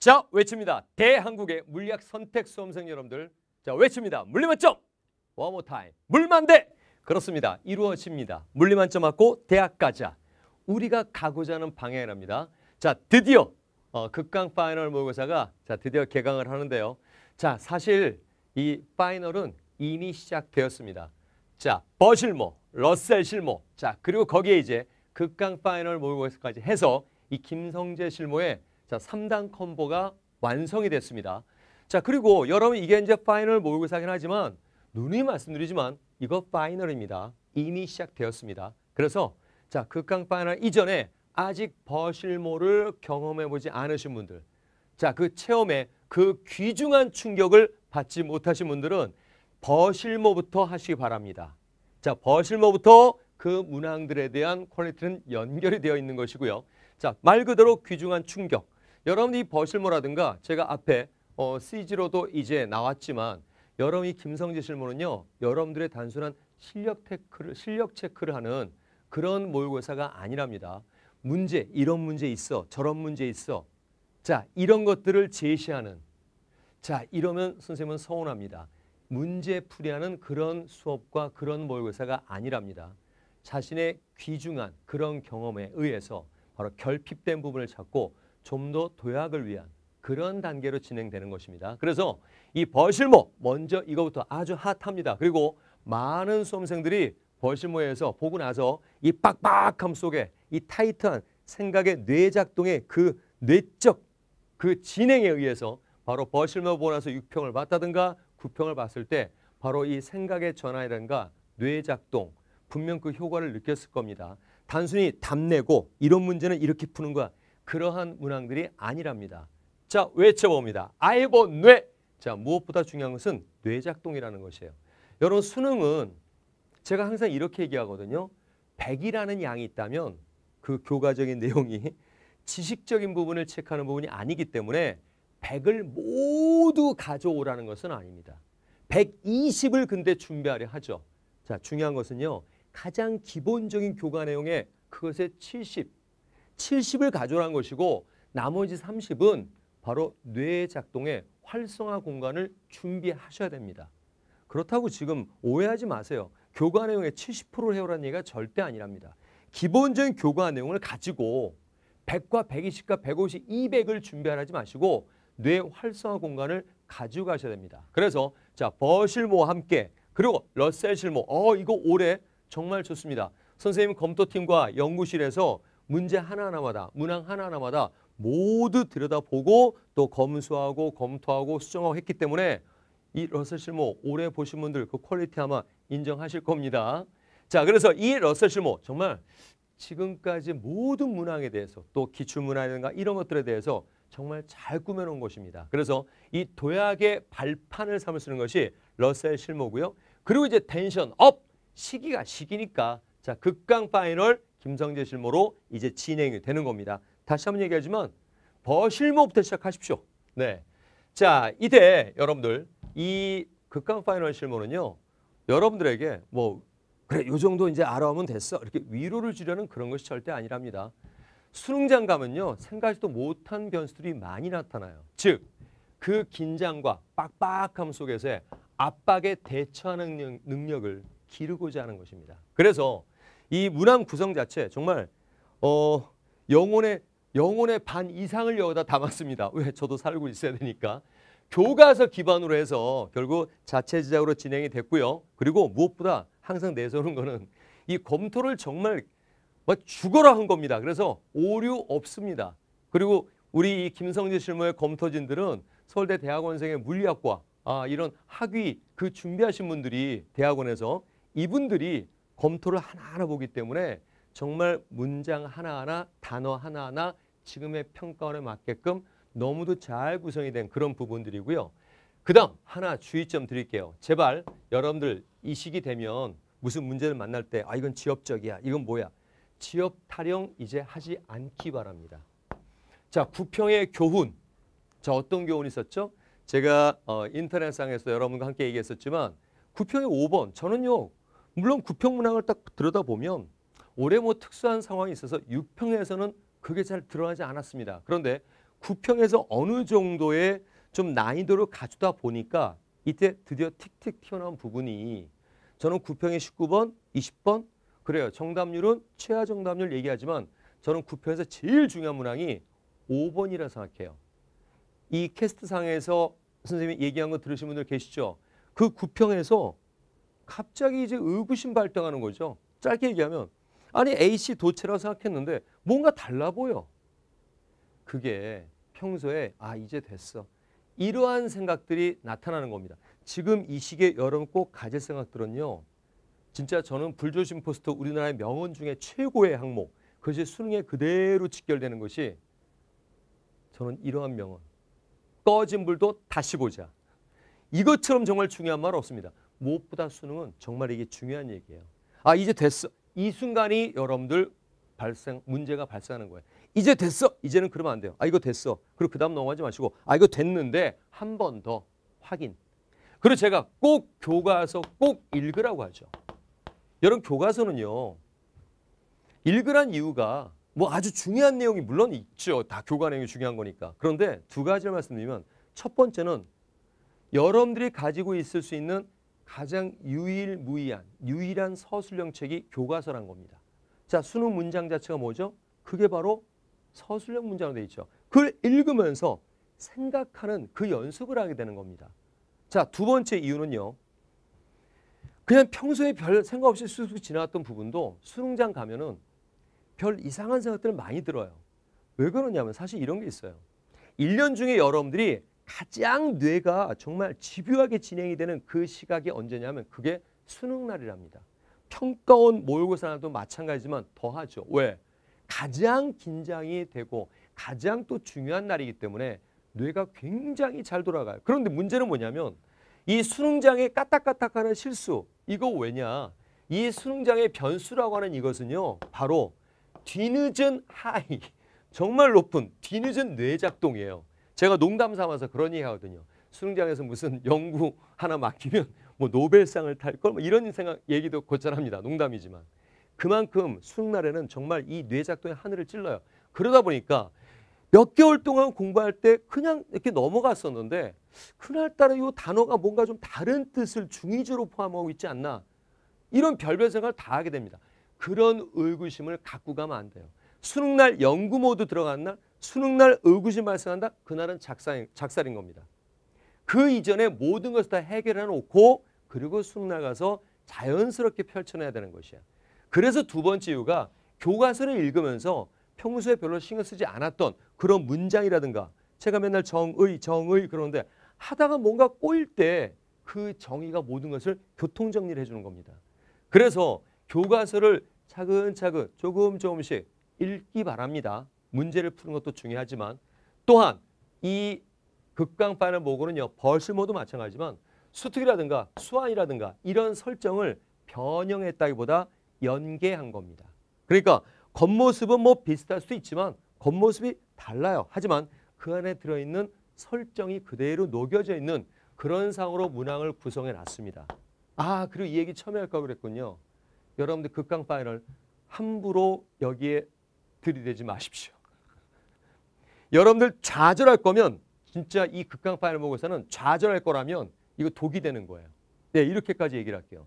자 외칩니다. 대한국의 물리학 선택 수험생 여러분들 자 외칩니다. 물리만점 One m 물만대 그렇습니다. 이루어집니다. 물리만점 맞고 대학 가자. 우리가 가고자 하는 방향이랍니다. 자 드디어 어, 극강 파이널 모의고사가 자 드디어 개강을 하는데요. 자 사실 이 파이널은 이미 시작되었습니다. 자 버실모, 러셀 실모 자 그리고 거기에 이제 극강 파이널 모의고사까지 해서 이 김성재 실모의 자, 3단 콤보가 완성이 됐습니다. 자, 그리고 여러분 이게 이제 파이널 모의고사긴 하지만 누누이 말씀드리지만 이거 파이널입니다. 이미 시작되었습니다. 그래서 자, 극강 파이널 이전에 아직 버실모를 경험해 보지 않으신 분들 자, 그 체험에 그 귀중한 충격을 받지 못하신 분들은 버실모부터 하시기 바랍니다. 자, 버실모부터 그 문항들에 대한 퀄리티는 연결이 되어 있는 것이고요. 자, 말 그대로 귀중한 충격. 여러분이 버실모라든가 제가 앞에 어, C지로도 이제 나왔지만 여러분 이 김성재 실무는요. 여러분들의 단순한 실력 테크를 실력 체크를 하는 그런 모의고사가 아니랍니다. 문제 이런 문제 있어 저런 문제 있어 자 이런 것들을 제시하는 자 이러면 선생님은 서운합니다. 문제 풀이하는 그런 수업과 그런 모의고사가 아니랍니다. 자신의 귀중한 그런 경험에 의해서 바로 결핍된 부분을 찾고 좀더 도약을 위한 그런 단계로 진행되는 것입니다. 그래서 이 벌실모 먼저 이거부터 아주 핫합니다. 그리고 많은 수험생들이 벌실모에서 보고 나서 이 빡빡함 속에 이 타이트한 생각의 뇌작동의 그 뇌적 그 진행에 의해서 바로 버실모 보고 나서 6평을 봤다든가 9평을 봤을 때 바로 이 생각의 전환이라든가 뇌작동 분명 그 효과를 느꼈을 겁니다. 단순히 답내고 이런 문제는 이렇게 푸는 거야 그러한 문항들이 아니랍니다. 자, 외쳐봅니다. 알고 뇌. 자, 무엇보다 중요한 것은 뇌작동이라는 것이에요. 여러분, 수능은 제가 항상 이렇게 얘기하거든요. 100이라는 양이 있다면 그 교과적인 내용이 지식적인 부분을 체크하는 부분이 아니기 때문에 100을 모두 가져오라는 것은 아닙니다. 120을 근데 준비하려 하죠. 자, 중요한 것은요. 가장 기본적인 교과 내용의 그것의 70, 70을 가져오라는 것이고 나머지 30은 바로 뇌 작동의 활성화 공간을 준비하셔야 됩니다. 그렇다고 지금 오해하지 마세요. 교과 내용의 70%를 해오라는 얘기가 절대 아니랍니다. 기본적인 교과 내용을 가지고 100과 120과 150, 200을 준비하지 마시고 뇌 활성화 공간을 가지고 가셔야 됩니다. 그래서 자 버실모와 함께 그리고 러셀 실모 어 이거 올해 정말 좋습니다. 선생님 검토팀과 연구실에서 문제 하나하나마다 문항 하나하나마다 모두 들여다보고 또 검수하고 검토하고 수정하고 했기 때문에 이 러셀 실무 올해 보신 분들 그 퀄리티 아마 인정하실 겁니다. 자 그래서 이 러셀 실무 정말 지금까지 모든 문항에 대해서 또 기출문항이라든가 이런 것들에 대해서 정말 잘 꾸며놓은 것입니다. 그래서 이 도약의 발판을 삼아 쓰는 것이 러셀 실무고요. 그리고 이제 텐션 업 시기가 시기니까 자 극강 파이널 김성재 실무로 이제 진행이 되는 겁니다. 다시 한번 얘기하지만 버실무부터 시작하십시오. 네. 자, 이때 여러분들 이 극강 파이널 실무는요. 여러분들에게 뭐 그래 요 정도 이제 알아오면 됐어. 이렇게 위로를 주려는 그런 것이 절대 아니랍니다. 수능장 가면요. 생각지도 못한 변수들이 많이 나타나요. 즉, 그 긴장과 빡빡함 속에서의 압박에 대처하는 능력을 기르고자 하는 것입니다. 그래서 이 문항 구성 자체 정말 어 영혼의 영혼의 반 이상을 여기다 담았습니다. 왜 저도 살고 있어야 되니까 교과서 기반으로 해서 결국 자체 제작으로 진행이 됐고요. 그리고 무엇보다 항상 내세우는 거는 이 검토를 정말 막 죽어라 한 겁니다. 그래서 오류 없습니다. 그리고 우리 이 김성재 실무의 검토진들은 서울대 대학원생의 물리학과 아, 이런 학위 그 준비하신 분들이 대학원에서 이분들이 검토를 하나하나 보기 때문에 정말 문장 하나하나 단어 하나하나 지금의 평가원에 맞게끔 너무도 잘 구성이 된 그런 부분들이고요. 그 다음 하나 주의점 드릴게요. 제발 여러분들 이 시기 되면 무슨 문제를 만날 때 아 이건 지엽적이야 이건 뭐야 지엽 타령 이제 하지 않기 바랍니다. 자 구평의 교훈 자 어떤 교훈이 있었죠? 제가 어, 인터넷상에서 여러분과 함께 얘기했었지만 구평의 5번 저는요 물론 구평문항을 딱 들여다보면 올해 뭐 특수한 상황이 있어서 6평에서는 그게 잘 드러나지 않았습니다. 그런데 9평에서 어느 정도의 좀 난이도를 가져다 보니까 이때 드디어 틱틱 튀어나온 부분이 저는 9평에 19번, 20번 그래요. 정답률은 최하 정답률 얘기하지만 저는 9평에서 제일 중요한 문항이 5번이라 생각해요. 이 캐스트상에서 선생님이 얘기한 거 들으신 분들 계시죠? 그 9평에서 갑자기 이제 의구심 발생하는 거죠. 짧게 얘기하면 아니 A씨 도체라고 생각했는데 뭔가 달라 보여. 그게 평소에 아 이제 됐어. 이러한 생각들이 나타나는 겁니다. 지금 이 시기에 여러분 꼭 가질 생각들은요. 진짜 저는 불조심 포스터 우리나라의 명언 중에 최고의 항목 그것이 수능에 그대로 직결되는 것이 저는 이러한 명언 꺼진 불도 다시 보자. 이것처럼 정말 중요한 말 없습니다. 무엇보다 수능은 정말 이게 중요한 얘기예요. 아 이제 됐어. 이 순간이 여러분들 발생 문제가 발생하는 거예요. 이제 됐어. 이제는 그러면 안 돼요. 아 이거 됐어. 그리고 그다음 넘어가지 마시고 아 이거 됐는데 한 번 더 확인. 그리고 제가 꼭 교과서 꼭 읽으라고 하죠. 여러분 교과서는요. 읽으란 이유가 뭐 아주 중요한 내용이 물론 있죠. 다 교과 내용이 중요한 거니까. 그런데 두 가지를 말씀드리면 첫 번째는 여러분들이 가지고 있을 수 있는 가장 유일무이한 유일한 서술형책이 교과서란 겁니다. 자 수능 문장 자체가 뭐죠? 그게 바로 서술형 문장으로 되어 있죠. 그걸 읽으면서 생각하는 그 연습을 하게 되는 겁니다. 자두 번째 이유는요. 그냥 평소에 별 생각 없이 쑥쑥 지나갔던 부분도 수능장 가면은 별 이상한 생각들을 많이 들어요. 왜 그러냐면 사실 이런 게 있어요. 1년 중에 여러분들이 가장 뇌가 정말 집요하게 진행이 되는 그 시각이 언제냐면 그게 수능 날이랍니다. 평가원 모의고사 나도 마찬가지지만 더하죠. 왜? 가장 긴장이 되고 가장 또 중요한 날이기 때문에 뇌가 굉장히 잘 돌아가요. 그런데 문제는 뭐냐면 이수능장에 까딱까딱하는 실수 이거 왜냐? 이 수능장의 변수라고 하는 이것은요. 바로 뒤늦은 하이 정말 높은 뒤늦은 뇌작동이에요. 제가 농담 삼아서 그런 얘기 하거든요. 수능장에서 무슨 연구 하나 맡기면 뭐 노벨상을 탈걸 뭐 이런 생각 얘기도 곧잘합니다. 농담이지만 그만큼 수능 날에는 정말 이 뇌작동의 하늘을 찔러요. 그러다 보니까 몇 개월 동안 공부할 때 그냥 이렇게 넘어갔었는데 그날따라 이 단어가 뭔가 좀 다른 뜻을 중의주로 포함하고 있지 않나 이런 별별 생각을 다 하게 됩니다. 그런 의구심을 갖고 가면 안 돼요. 수능날 연구 모드 들어간 날 수능날 의구심 발생한다? 그날은 작살, 작살인 겁니다. 그 이전에 모든 것을 다 해결해 놓고 그리고 수능날 가서 자연스럽게 펼쳐내야 되는 것이야. 그래서 두 번째 이유가 교과서를 읽으면서 평소에 별로 신경 쓰지 않았던 그런 문장이라든가 제가 맨날 정의 정의 그러는데 하다가 뭔가 꼬일 때 그 정의가 모든 것을 교통정리를 해주는 겁니다. 그래서 교과서를 차근차근 조금 조금씩 읽기 바랍니다. 문제를 푸는 것도 중요하지만 또한 이극강파의목으고는요 벌스 모도 마찬가지지만 수특이라든가 수환이라든가 이런 설정을 변형했다기보다 연계한 겁니다. 그러니까 겉모습은 뭐 비슷할 수도 있지만 겉모습이 달라요. 하지만 그 안에 들어있는 설정이 그대로 녹여져 있는 그런 상으로 문항을 구성해 놨습니다. 아 그리고 이 얘기 처음에 할까 그랬군요. 여러분들 극강 파일을 함부로 여기에 들이대지 마십시오. 여러분들 좌절할 거면 진짜 이 극강판을 파 보고서는 좌절할 거라면 이거 독이 되는 거예요. 네, 이렇게까지 얘기를 할게요.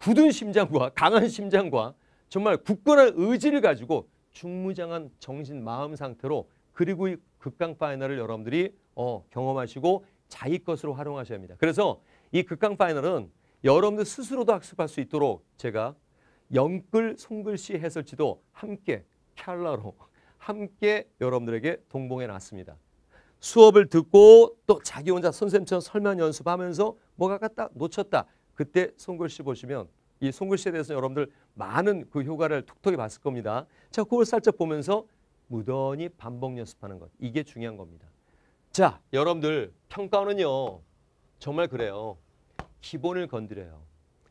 굳은 심장과 강한 심장과 정말 굳건한 의지를 가지고 중무장한 정신 마음 상태로 그리고 이 극강 파이널을 여러분들이 어, 경험하시고 자기 것으로 활용하셔야 합니다. 그래서 이 극강 파이널은 여러분들 스스로도 학습할 수 있도록 제가 영글, 송글씨 해설지도 함께 캘러로 함께 여러분들에게 동봉해 놨습니다. 수업을 듣고 또 자기 혼자 선생님처럼 설명 연습하면서 뭐가 갖다 놓쳤다. 그때 손글씨 보시면 이 손글씨에 대해서 여러분들 많은 그 효과를 톡톡히 봤을 겁니다. 자, 그걸 살짝 보면서 무던히 반복 연습하는 것. 이게 중요한 겁니다. 자, 여러분들 평가는요. 정말 그래요. 기본을 건드려요.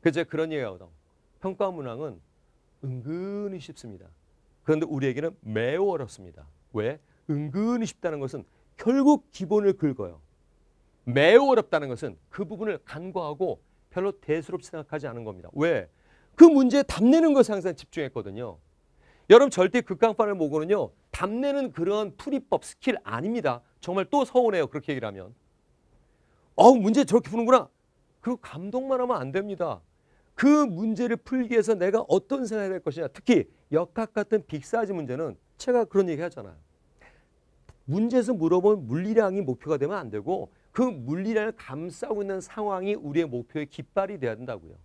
그제 그런 얘기하거든. 평가 문항은 은근히 쉽습니다. 그런데 우리에게는 매우 어렵습니다. 왜? 은근히 쉽다는 것은 결국 기본을 긁어요. 매우 어렵다는 것은 그 부분을 간과하고 별로 대수롭지 생각하지 않은 겁니다. 왜? 그 문제에 답내는 것에 항상 집중했거든요. 여러분 절대 극강판을 모고는요. 답내는 그런 풀이법 스킬 아닙니다. 정말 또 서운해요. 그렇게 얘기를 하면. 어우 문제 저렇게 푸는구나. 그리고 감동만 하면 안 됩니다. 그 문제를 풀기 위해서 내가 어떤 생각을 할 것이냐. 특히 역학 같은 빅사이즈 문제는 제가 그런 얘기 하잖아요. 문제에서 물어본 물리량이 목표가 되면 안 되고 그 물리량을 감싸고 있는 상황이 우리의 목표의 깃발이 돼야 된다고요.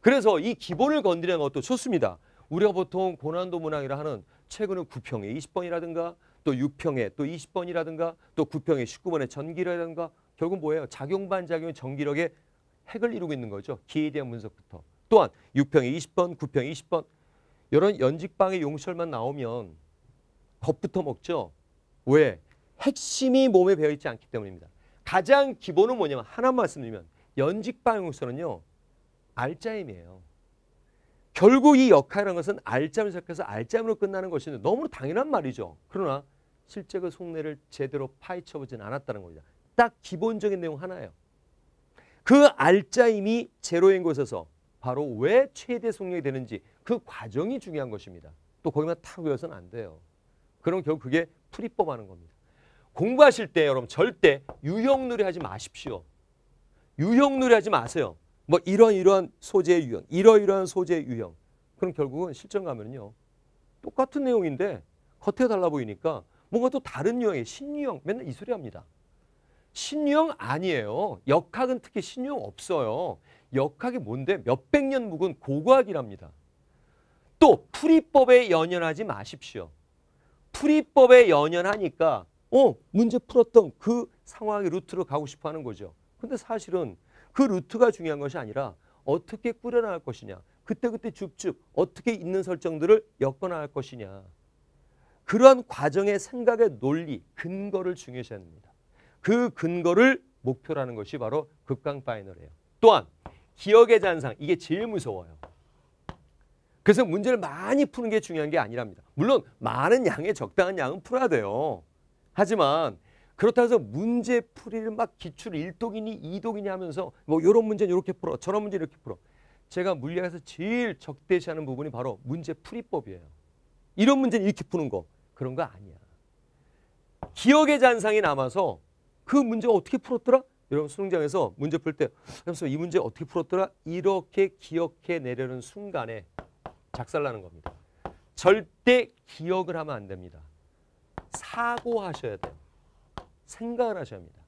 그래서 이 기본을 건드리는 것도 좋습니다. 우리가 보통 고난도 문항이라 하는 최근은 9평에 20번이라든가 또 6평에 또 20번이라든가 또 9평에 19번에 전기라든가 결국 뭐예요? 작용 반작용 전기력의 핵을 이루고 있는 거죠. 기에 대한 분석부터. 또한 6평에 20번, 9평에 20번 이런 연직방의 용설만 나오면 겁부터 먹죠. 왜? 핵심이 몸에 배어있지 않기 때문입니다. 가장 기본은 뭐냐면 하나 말씀드리면 연직방 용설은요. 알짜임이에요. 결국 이 역할이라는 것은 알짜임을 시작해서 알짜임으로 끝나는 것인데 너무 당연한 말이죠. 그러나 실제 그 속내를 제대로 파헤쳐보진 않았다는 겁니다. 딱 기본적인 내용 하나예요. 그 알짜임이 제로인 곳에서 바로 왜 최대 속력이 되는지 그 과정이 중요한 것입니다. 또 거기만 탁 외워서는 안 돼요. 그럼 결국 그게 풀이법하는 겁니다. 공부하실 때 여러분 절대 유형놀이 하지 마십시오. 유형놀이 하지 마세요. 뭐 이런 이런 소재의 유형, 이러이러 소재의 유형. 그럼 결국은 실전 가면요. 똑같은 내용인데 겉에 달라 보이니까 뭔가 또 다른 유형의 신유형 맨날 이 소리 합니다. 신유형 아니에요. 역학은 특히 신유형 없어요. 역학이 뭔데 몇백 년 묵은 고고학이랍니다. 또 풀이법에 연연하지 마십시오. 풀이법에 연연하니까 어 문제 풀었던 그 상황의 루트로 가고 싶어하는 거죠. 근데 사실은 그 루트가 중요한 것이 아니라 어떻게 꾸려나갈 것이냐 그때그때 줍줍 어떻게 있는 설정들을 엮어나갈 것이냐 그러한 과정의 생각의 논리, 근거를 중요시합니다. 그 근거를 목표라는 것이 바로 극강 파이널이에요. 또한 기억의 잔상 이게 제일 무서워요. 그래서 문제를 많이 푸는 게 중요한 게 아니랍니다. 물론 많은 양에 적당한 양은 풀어야 돼요. 하지만 그렇다 고 해서 문제 풀이를 막 기출 1독이니 2독이니 하면서 뭐 이런 문제는 이렇게 풀어 저런 문제는 이렇게 풀어 제가 물리학에서 제일 적대시하는 부분이 바로 문제 풀이법이에요. 이런 문제는 이렇게 푸는 거 그런 거 아니야. 기억의 잔상이 남아서 그 문제가 어떻게 풀었더라? 여러분 수능장에서 문제 풀때이 문제 어떻게 풀었더라? 이렇게 기억해 내려는 순간에 작살나는 겁니다. 절대 기억을 하면 안 됩니다. 사고하셔야 돼요. 생각을 하셔야 합니다.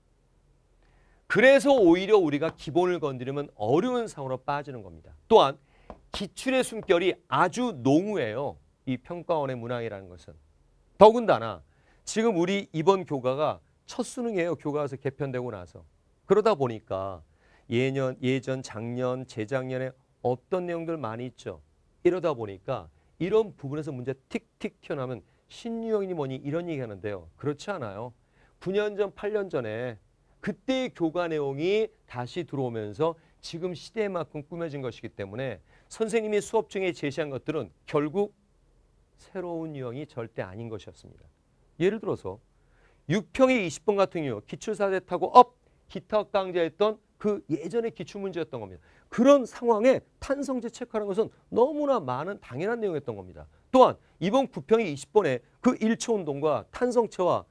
그래서 오히려 우리가 기본을 건드리면 어려운 상으로 빠지는 겁니다. 또한 기출의 숨결이 아주 농후해요. 이 평가원의 문항이라는 것은. 더군다나 지금 우리 이번 교과가 첫 수능이에요. 교과서 개편되고 나서. 그러다 보니까 예년, 예전, 작년, 재작년에 없던 내용들 많이 있죠. 이러다 보니까 이런 부분에서 문제 틱틱 튀어나오면 신유형이니 뭐니 이런 얘기 하는데요. 그렇지 않아요. 9년 전, 8년 전에 그때의 교과 내용이 다시 들어오면서 지금 시대에 맞큼 꾸며진 것이기 때문에 선생님이 수업 중에 제시한 것들은 결국 새로운 유형이 절대 아닌 것이었습니다. 예를 들어서 6평이 20번 같은 경우 기출사대 타고 업 기타 강좌했던 그 예전의 기출문제였던 겁니다. 그런 상황에 탄성제 체크하는 것은 너무나 많은 당연한 내용이었던 겁니다. 또한 이번 9평이 20번에 그일초 운동과 탄성체와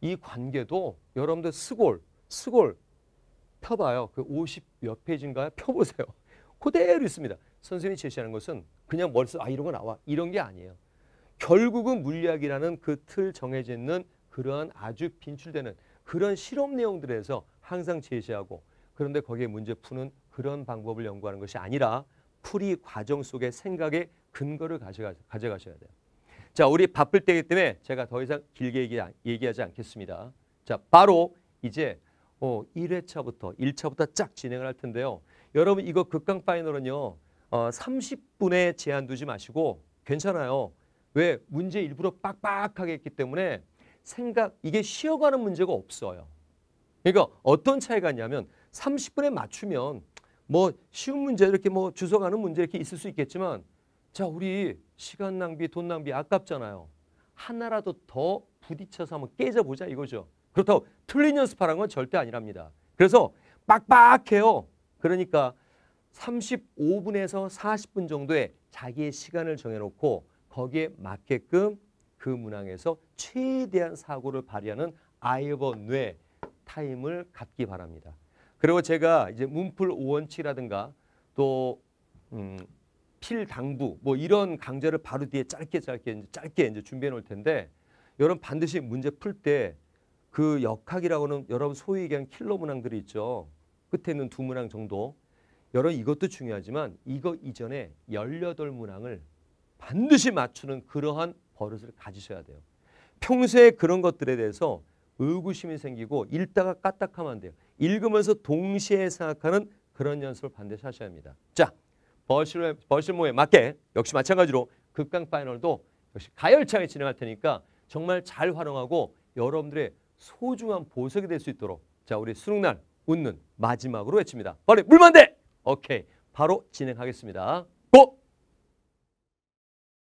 이 관계도 여러분들 스골, 스골 펴봐요. 그 50 몇 페이지인가요? 펴보세요. 그대로 있습니다. 선생님이 제시하는 것은 그냥 머릿속 아 이런 거 나와 이런 게 아니에요. 결국은 물리학이라는 그 틀 정해져 있는 그러한 아주 빈출되는 그런 실험 내용들에서 항상 제시하고 그런데 거기에 문제 푸는 그런 방법을 연구하는 것이 아니라 풀이 과정 속의 생각의 근거를 가져가, 가져가셔야 돼요. 자, 우리 바쁠 때이기 때문에 제가 더 이상 길게 얘기, 얘기하지 않겠습니다. 자, 바로 이제 어, 1회차부터 1차부터 쫙 진행을 할 텐데요. 여러분 이거 극강 파이널은요. 어, 30분에 제한 두지 마시고 괜찮아요. 왜? 문제 일부러 빡빡하게 했기 때문에 생각 이게 쉬어가는 문제가 없어요. 그러니까 어떤 차이가 있냐면 30분에 맞추면 뭐 쉬운 문제 이렇게 뭐 주워가는 문제 이렇게 있을 수 있겠지만 자 우리 시간 낭비 돈 낭비 아깝잖아요. 하나라도 더 부딪혀서 한번 깨져보자 이거죠. 그렇다고 틀린 연습하라는 건 절대 아니랍니다. 그래서 빡빡해요. 그러니까 35분에서 40분 정도의 자기의 시간을 정해놓고 거기에 맞게끔 그 문항에서 최대한 사고를 발휘하는 아이버뇌 타임을 갖기 바랍니다. 그리고 제가 이제 문풀 5원치라든가 또 음, 필당부 뭐 이런 강좌를 바로 뒤에 짧게 짧게 이제 짧게 이제 준비해 놓을 텐데 여러분 반드시 문제 풀 때 그 역학이라고는 여러분 소위 얘기한 킬러 문항들이 있죠. 끝에 있는 두 문항 정도. 여러분 이것도 중요하지만 이거 이전에 18문항을 반드시 맞추는 그러한 버릇을 가지셔야 돼요. 평소에 그런 것들에 대해서 의구심이 생기고 읽다가 까딱하면 안 돼요. 읽으면서 동시에 생각하는 그런 연습을 반드시 하셔야 합니다. 자, 버실, 버실모에 맞게 역시 마찬가지로 극강 파이널도 역시 가열차게 진행할 테니까 정말 잘 활용하고 여러분들의 소중한 보석이 될 수 있도록 자 우리 수능날 웃는 마지막으로 외칩니다. 바로 물만대! 오케이 바로 진행하겠습니다. 고!